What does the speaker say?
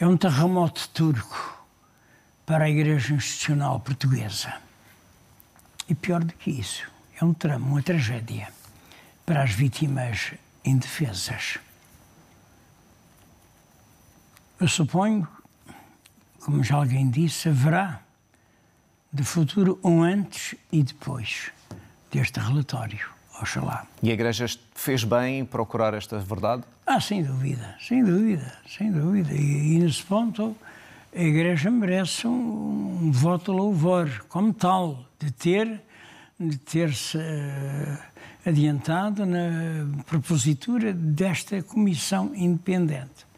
é um terremoto turco para a Igreja Institucional Portuguesa. E pior do que isso, é um tramo, uma tragédia para as vítimas indefesas. Eu suponho, como já alguém disse, haverá de futuro um antes e depois deste relatório. Oxalá. E a Igreja fez bem em procurar esta verdade? Ah, sem dúvida, sem dúvida, sem dúvida. E, e nesse ponto, a Igreja merece um, um voto louvor, como tal, de ter de ter-se uh, adiantado na propositura desta comissão independente.